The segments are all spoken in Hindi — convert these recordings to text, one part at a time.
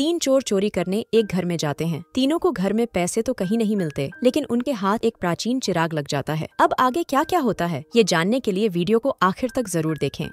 तीन चोर चोरी करने एक घर में जाते हैं तीनों को घर में पैसे तो कहीं नहीं मिलते लेकिन उनके हाथ एक प्राचीन चिराग लग जाता है अब आगे क्या क्या होता है ये जानने के लिए वीडियो को आखिर तक जरूर देखें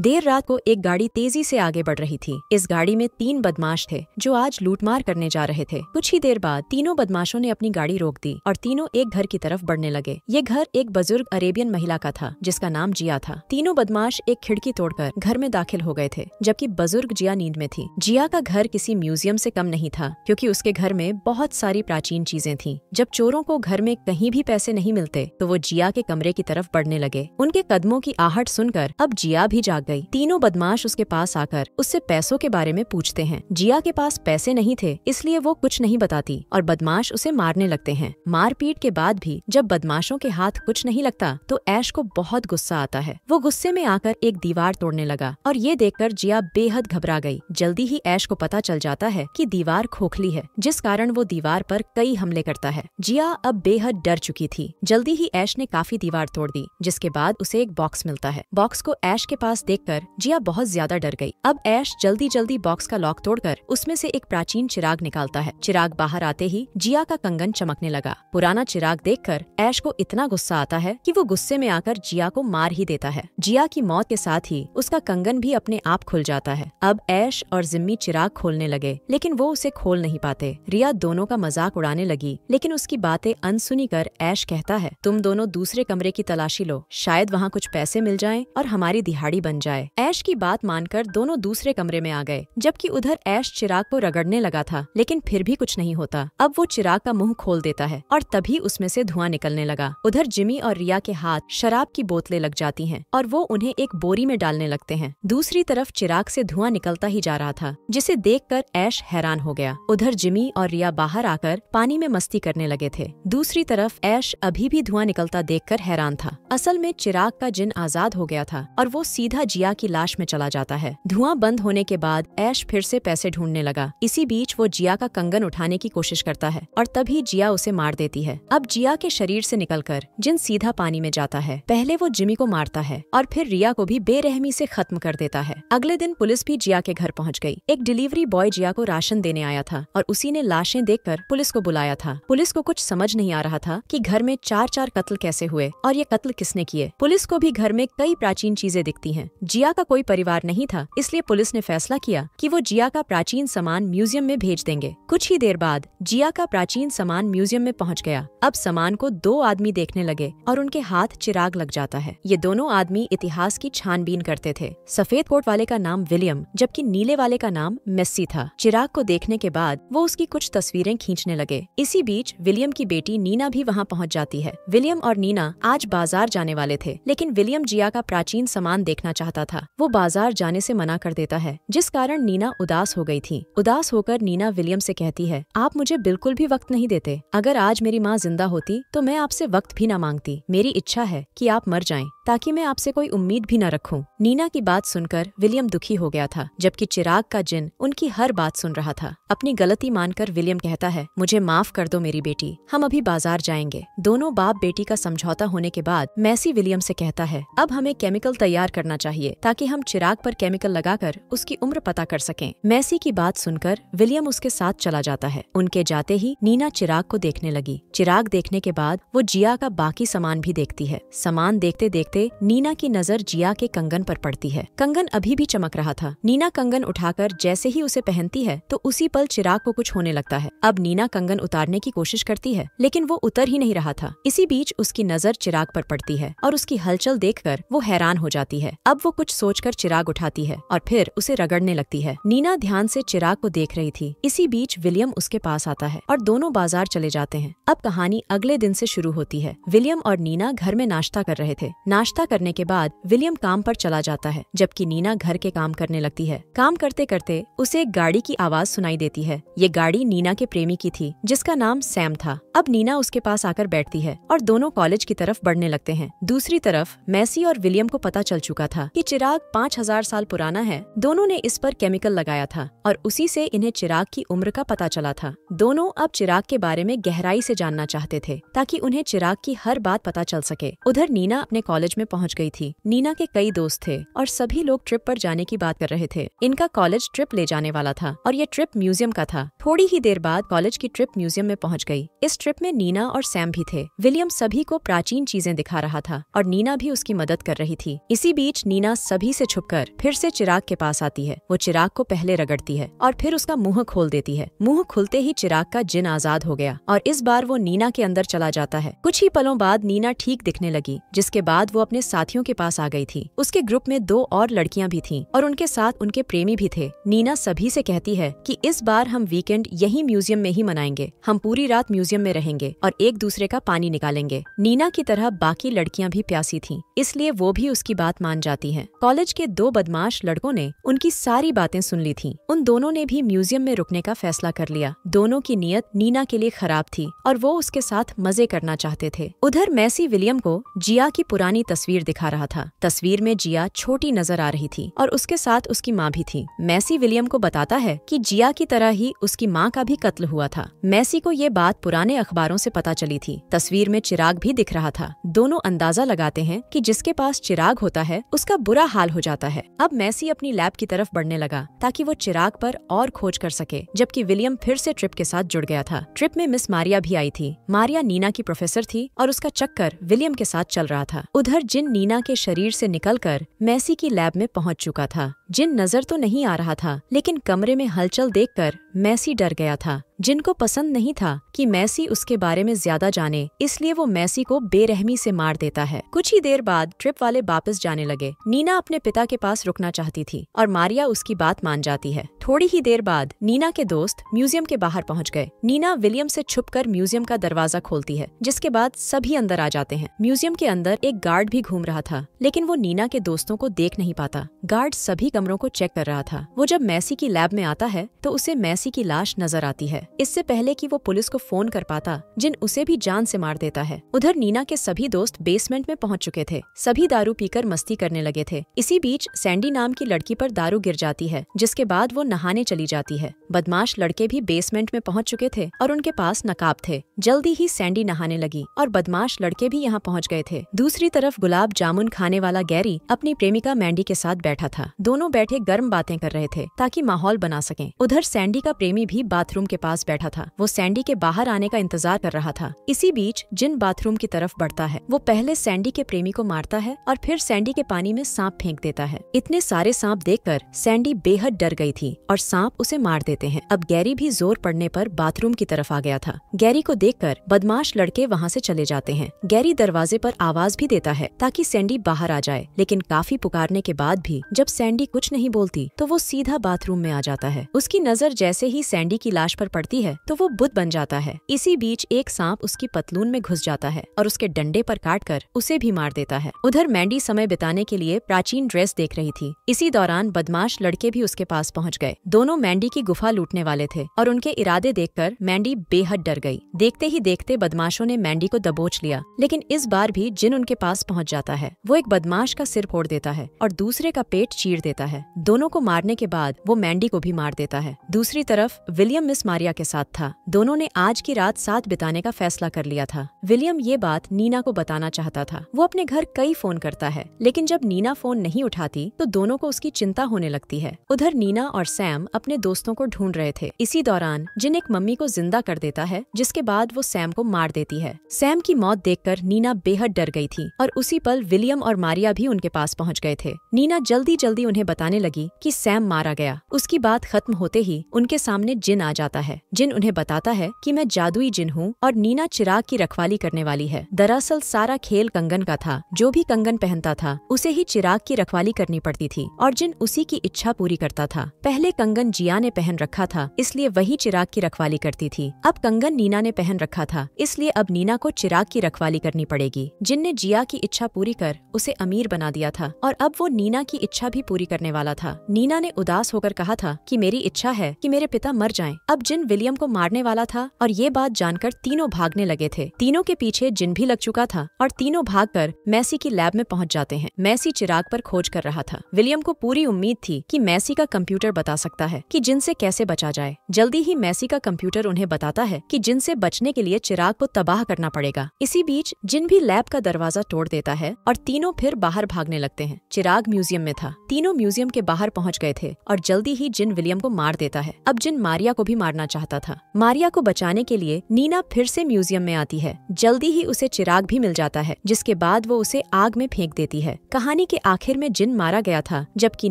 देर रात को एक गाड़ी तेजी से आगे बढ़ रही थी इस गाड़ी में तीन बदमाश थे जो आज लूटमार करने जा रहे थे कुछ ही देर बाद तीनों बदमाशों ने अपनी गाड़ी रोक दी और तीनों एक घर की तरफ बढ़ने लगे ये घर एक बुजुर्ग अरेबियन महिला का था जिसका नाम जिया था तीनों बदमाश एक खिड़की तोड़कर घर में दाखिल हो गए थे जबकि बुजुर्ग जिया नींद में थी जिया का घर किसी म्यूजियम से कम नहीं था क्योंकि उसके घर में बहुत सारी प्राचीन चीजें थी जब चोरों को घर में कहीं भी पैसे नहीं मिलते तो वो जिया के कमरे की तरफ बढ़ने लगे उनके कदमों की आहट सुनकर अब जिया भी जाग भाग गई तीनों बदमाश उसके पास आकर उससे पैसों के बारे में पूछते हैं जिया के पास पैसे नहीं थे इसलिए वो कुछ नहीं बताती और बदमाश उसे मारने लगते हैं मारपीट के बाद भी जब बदमाशों के हाथ कुछ नहीं लगता तो ऐश को बहुत गुस्सा आता है वो गुस्से में आकर एक दीवार तोड़ने लगा और ये देखकर जिया बेहद घबरा गई जल्दी ही ऐश को पता चल जाता है कि दीवार खोखली है जिस कारण वो दीवार पर कई हमले करता है जिया अब बेहद डर चुकी थी जल्दी ही ऐश ने काफी दीवार तोड़ दी जिसके बाद उसे एक बॉक्स मिलता है बॉक्स को ऐश के पास देख देखकर जिया बहुत ज्यादा डर गई अब ऐश जल्दी जल्दी बॉक्स का लॉक तोड़कर उसमें से एक प्राचीन चिराग निकालता है चिराग बाहर आते ही जिया का कंगन चमकने लगा पुराना चिराग देखकर ऐश को इतना गुस्सा आता है कि वो गुस्से में आकर जिया को मार ही देता है जिया की मौत के साथ ही उसका कंगन भी अपने आप खुल जाता है अब ऐश और जिम्मी चिराग खोलने लगे लेकिन वो उसे खोल नहीं पाते रिया दोनों का मजाक उड़ाने लगी लेकिन उसकी बातें अनसुनी कर ऐश कहता है तुम दोनों दूसरे कमरे की तलाशी लो शायद वहाँ कुछ पैसे मिल जाए और हमारी दिहाड़ी बन जाए ऐश की बात मानकर दोनों दूसरे कमरे में आ गए जबकि उधर ऐश चिराग को रगड़ने लगा था लेकिन फिर भी कुछ नहीं होता अब वो चिराग का मुंह खोल देता है और तभी उसमें से धुआं निकलने लगा उधर जिमी और रिया के हाथ शराब की बोतलें लग जाती हैं और वो उन्हें एक बोरी में डालने लगते हैं दूसरी तरफ चिराग से धुआं निकलता ही जा रहा था जिसे कर ऐश हैरान हो गया उधर जिमी और रिया बाहर आकर पानी में मस्ती करने लगे थे दूसरी तरफ ऐश अभी भी धुआं निकलता कर हैरान था असल में चिराग का जिन आजाद हो गया था और वो सीधा जिया की लाश में चला जाता है धुआं बंद होने के बाद ऐश फिर से पैसे ढूंढने लगा इसी बीच वो जिया का कंगन उठाने की कोशिश करता है और तभी जिया उसे मार देती है अब जिया के शरीर से निकलकर जिन सीधा पानी में जाता है पहले वो जिमी को मारता है और फिर रिया को भी बेरहमी से खत्म कर देता है अगले दिन पुलिस भी जिया के घर पहुंच गई एक डिलीवरी बॉय जिया को राशन देने आया था और उसी ने लाशें देखकर पुलिस को बुलाया था पुलिस को कुछ समझ नहीं आ रहा था कि घर में चार चार कत्ल कैसे हुए और ये कत्ल किसने किए पुलिस को भी घर में कई प्राचीन चीजें दिखती हैं जिया का कोई परिवार नहीं था इसलिए पुलिस ने फैसला किया कि वो जिया का प्राचीन सामान म्यूजियम में भेज देंगे कुछ ही देर बाद जिया का प्राचीन सामान म्यूजियम में पहुंच गया अब सामान को दो आदमी देखने लगे और उनके हाथ चिराग लग जाता है ये दोनों आदमी इतिहास की छानबीन करते थे सफेद कोट वाले का नाम विलियम जबकि नीले वाले का नाम मेस्सी था चिराग को देखने के बाद वो उसकी कुछ तस्वीरें खींचने लगे इसी बीच विलियम की बेटी नीना भी वहाँ पहुँच जाती है विलियम और नीना आज बाजार जाने वाले थे लेकिन विलियम जिया का प्राचीन सामान देखना चाहते चाहता था वो बाजार जाने से मना कर देता है जिस कारण नीना उदास हो गई थी उदास होकर नीना विलियम से कहती है आप मुझे बिल्कुल भी वक्त नहीं देते अगर आज मेरी माँ जिंदा होती तो मैं आपसे वक्त भी ना मांगती मेरी इच्छा है कि आप मर जाएं ताकि मैं आपसे कोई उम्मीद भी न रखूं। नीना की बात सुनकर विलियम दुखी हो गया था जबकि चिराग का जिन उनकी हर बात सुन रहा था अपनी गलती मानकर विलियम कहता है मुझे माफ कर दो मेरी बेटी हम अभी बाजार जाएंगे दोनों बाप बेटी का समझौता होने के बाद मैसी विलियम से कहता है अब हमें केमिकल तैयार करना चाहिए चाहिए ताकि हम चिराग पर केमिकल लगाकर उसकी उम्र पता कर सकें मैसी की बात सुनकर विलियम उसके साथ चला जाता है उनके जाते ही नीना चिराग को देखने लगी चिराग देखने के बाद वो जिया का बाकी सामान भी देखती है सामान देखते देखते नीना की नजर जिया के कंगन पर पड़ती है कंगन अभी भी चमक रहा था नीना कंगन उठाकर जैसे ही उसे पहनती है तो उसी पल चिराग को कुछ होने लगता है अब नीना कंगन उतारने की कोशिश करती है लेकिन वो उतर ही नहीं रहा था इसी बीच उसकी नजर चिराग पर पड़ती है और उसकी हलचल देखकर वो हैरान हो जाती है अब वो कुछ सोचकर चिराग उठाती है और फिर उसे रगड़ने लगती है नीना ध्यान से चिराग को देख रही थी इसी बीच विलियम उसके पास आता है और दोनों बाजार चले जाते हैं अब कहानी अगले दिन से शुरू होती है विलियम और नीना घर में नाश्ता कर रहे थे नाश्ता करने के बाद विलियम काम पर चला जाता है जबकि नीना घर के काम करने लगती है काम करते करते उसे एक गाड़ी की आवाज सुनाई देती है ये गाड़ी नीना के प्रेमी की थी जिसका नाम सैम था अब नीना उसके पास आकर बैठती है और दोनों कॉलेज की तरफ बढ़ने लगते हैं दूसरी तरफ मैसी और विलियम को पता चल चुका था कि चिराग पाँच हजार साल पुराना है दोनों ने इस पर केमिकल लगाया था और उसी से इन्हें चिराग की उम्र का पता चला था दोनों अब चिराग के बारे में गहराई से जानना चाहते थे ताकि उन्हें चिराग की हर बात पता चल सके उधर नीना अपने कॉलेज में पहुंच गई थी नीना के कई दोस्त थे और सभी लोग ट्रिप पर जाने की बात कर रहे थे इनका कॉलेज ट्रिप ले जाने वाला था और ये ट्रिप म्यूजियम का था थोड़ी ही देर बाद कॉलेज की ट्रिप म्यूजियम में पहुंच गई इस ट्रिप में नीना और सैम भी थे विलियम सभी को प्राचीन चीजें दिखा रहा था और नीना भी उसकी मदद कर रही थी इसी बीच नीना मीना सभी से छुपकर फिर से चिराग के पास आती है वो चिराग को पहले रगड़ती है और फिर उसका मुंह खोल देती है मुंह खुलते ही चिराग का जिन आजाद हो गया और इस बार वो नीना के अंदर चला जाता है कुछ ही पलों बाद नीना ठीक दिखने लगी जिसके बाद वो अपने साथियों के पास आ गई थी उसके ग्रुप में दो और लड़कियां भी थीं और उनके साथ उनके प्रेमी भी थे नीना सभी से कहती है कि इस बार हम वीकेंड यही म्यूजियम में ही मनाएंगे हम पूरी रात म्यूजियम में रहेंगे और एक दूसरे का पानी निकालेंगे नीना की तरह बाकी लड़कियां भी प्यासी थीं इसलिए वो भी उसकी बात मान जाती है हैं कॉलेज के दो बदमाश लड़कों ने उनकी सारी बातें सुन ली थी उन दोनों ने भी म्यूजियम में रुकने का फैसला कर लिया दोनों की नीयत नीना के लिए खराब थी और वो उसके साथ मजे करना चाहते थे उधर मैसी विलियम को जिया की पुरानी तस्वीर दिखा रहा था तस्वीर में जिया छोटी नजर आ रही थी और उसके साथ उसकी माँ भी थी मैसी विलियम को बताता है की जिया की तरह ही उसकी माँ का भी कत्ल हुआ था मैसी को ये बात पुराने अखबारों से पता चली थी तस्वीर में चिराग भी दिख रहा था दोनों अंदाजा लगाते हैं कि जिसके पास चिराग होता है उसका बुरा हाल हो जाता है अब मैसी अपनी लैब की तरफ बढ़ने लगा ताकि वो चिराग पर और खोज कर सके जबकि विलियम फिर से ट्रिप के साथ जुड़ गया था ट्रिप में मिस मारिया भी आई थी मारिया नीना की प्रोफेसर थी और उसका चक्कर विलियम के साथ चल रहा था उधर जिन नीना के शरीर से निकलकर मैसी की लैब में पहुंच चुका था जिन नजर तो नहीं आ रहा था लेकिन कमरे में हलचल देखकर मैसी डर गया था जिनको पसंद नहीं था कि मैसी उसके बारे में ज्यादा जाने इसलिए वो मैसी को बेरहमी से मार देता है कुछ ही देर बाद ट्रिप वाले वापस जाने लगे नीना अपने पिता के पास रुकना चाहती थी और मारिया उसकी बात मान जाती है थोड़ी ही देर बाद नीना के दोस्त म्यूजियम के बाहर पहुंच गए नीना विलियम से छुपकर म्यूजियम का दरवाजा खोलती है जिसके बाद सभी अंदर आ जाते हैं म्यूजियम के अंदर एक गार्ड भी घूम रहा था लेकिन वो नीना के दोस्तों को देख नहीं पाता गार्ड सभी कमरों को चेक कर रहा था वो जब मैसी की लैब में आता है तो उसे मैसी की लाश नजर आती है है इससे पहले कि वो पुलिस को फोन कर पाता जिन उसे भी जान से मार देता है उधर नीना के सभी दोस्त बेसमेंट में पहुंच चुके थे सभी दारू पीकर मस्ती करने लगे थे इसी बीच सैंडी नाम की लड़की पर दारू गिर जाती है जिसके बाद वो नहाने चली जाती है बदमाश लड़के भी बेसमेंट में पहुँच चुके थे और उनके पास नकाब थे जल्दी ही सैंडी नहाने लगी और बदमाश लड़के भी यहाँ पहुँच गए थे दूसरी तरफ गुलाब जामुन खाने वाला गैरी अपनी प्रेमिका मैंडी के साथ बैठा था दोनों बैठे गर्म बातें कर रहे थे ताकि माहौल बना सकें उधर सैंडी का प्रेमी भी बाथरूम के पास पास बैठा था वो सैंडी के बाहर आने का इंतजार कर रहा था इसी बीच जिन बाथरूम की तरफ बढ़ता है वो पहले सैंडी के प्रेमी को मारता है और फिर सैंडी के पानी में सांप फेंक देता है इतने सारे सांप देखकर सैंडी बेहद डर गई थी और सांप उसे मार देते हैं अब गैरी भी जोर पड़ने पर बाथरूम की तरफ आ गया था गैरी को देखकर बदमाश लड़के वहाँ से चले जाते हैं गैरी दरवाजे पर आवाज भी देता है ताकि सैंडी बाहर आ जाए लेकिन काफी पुकारने के बाद भी जब सैंडी कुछ नहीं बोलती तो वो सीधा बाथरूम में आ जाता है उसकी नजर जैसे ही सैंडी की लाश पर पड़ पड़ती है तो वो बुद्ध बन जाता है इसी बीच एक सांप उसकी पतलून में घुस जाता है और उसके डंडे पर काट कर उसे भी मार देता है उधर मैंडी समय बिताने के लिए प्राचीन ड्रेस देख रही थी इसी दौरान बदमाश लड़के भी उसके पास पहुँच गए दोनों मैंडी की गुफा लूटने वाले थे और उनके इरादे कर मैंडी बेहद डर गयी देखते ही देखते बदमाशों ने मैंडी को दबोच लिया लेकिन इस बार भी जिन उनके पास पहुँच जाता है वो एक बदमाश का सिर फोड़ देता है और दूसरे का पेट चीर देता है दोनों को मारने के बाद वो मैंडी को भी मार देता है दूसरी तरफ विलियम मिस मारिया के साथ था दोनों ने आज की रात साथ बिताने का फैसला कर लिया था विलियम ये बात नीना को बताना चाहता था वो अपने घर कई फोन करता है लेकिन जब नीना फोन नहीं उठाती तो दोनों को उसकी चिंता होने लगती है उधर नीना और सैम अपने दोस्तों को ढूंढ रहे थे इसी दौरान जिन एक मम्मी को जिंदा कर देता है जिसके बाद वो सैम को मार देती है सैम की मौत देख नीना बेहद डर गई थी और उसी पल विलियम और मारिया भी उनके पास पहुंच गए थे नीना जल्दी जल्दी उन्हें बताने लगी कि सैम मारा गया उसकी बात खत्म होते ही उनके सामने जिन आ जाता है जिन उन्हें बताता है कि मैं जादुई जिन हूँ और नीना चिराग की रखवाली करने वाली है दरअसल सारा खेल कंगन का था जो भी कंगन पहनता था उसे ही चिराग की रखवाली करनी पड़ती थी और जिन उसी की इच्छा पूरी करता था पहले कंगन जिया ने पहन रखा था इसलिए वही चिराग की रखवाली करती थी अब कंगन नीना ने पहन रखा था इसलिए अब नीना को चिराग की रखवाली करनी पड़ेगी जिनने जिया की इच्छा पूरी कर उसे अमीर बना दिया था और अब वो नीना की इच्छा भी पूरी करने वाला था नीना ने उदास होकर कहा था कि मेरी इच्छा है कि मेरे पिता मर जाएं। अब जिन विलियम को मारने वाला था और ये बात जानकर तीनों भागने लगे थे तीनों के पीछे जिन भी लग चुका था और तीनों भाग कर मैसी की लैब में पहुंच जाते हैं मैसी चिराग पर खोज कर रहा था विलियम को पूरी उम्मीद थी कि मैसी का कंप्यूटर बता सकता है कि जिनसे कैसे बचा जाए जल्दी ही मैसी का कंप्यूटर उन्हें बताता है कि जिनसे बचने के लिए चिराग को तबाह करना पड़ेगा इसी बीच जिन भी लैब का दरवाजा तोड़ देता है और तीनों फिर बाहर भागने लगते हैं चिराग म्यूजियम में था तीनों म्यूजियम के बाहर पहुंच गए थे और जल्दी ही जिन विलियम को मार देता है अब जिन मारिया को भी मारना चाहता चाहता था मारिया को बचाने के लिए नीना फिर से म्यूजियम में आती है जल्दी ही उसे चिराग भी मिल जाता है जिसके बाद वो उसे आग में फेंक देती है कहानी के आखिर में जिन मारा गया था जबकि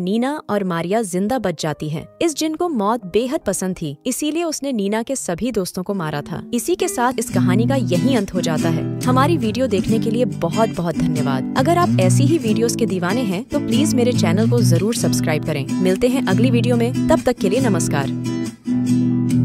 नीना और मारिया जिंदा बच जाती है इस जिन को मौत बेहद पसंद थी इसीलिए उसने नीना के सभी दोस्तों को मारा था इसी के साथ इस कहानी का यही अंत हो जाता है हमारी वीडियो देखने के लिए बहुत बहुत धन्यवाद अगर आप ऐसी ही वीडियोस के दीवाने हैं तो प्लीज मेरे चैनल को जरूर सब्सक्राइब करें मिलते हैं अगली वीडियो में तब तक के लिए नमस्कार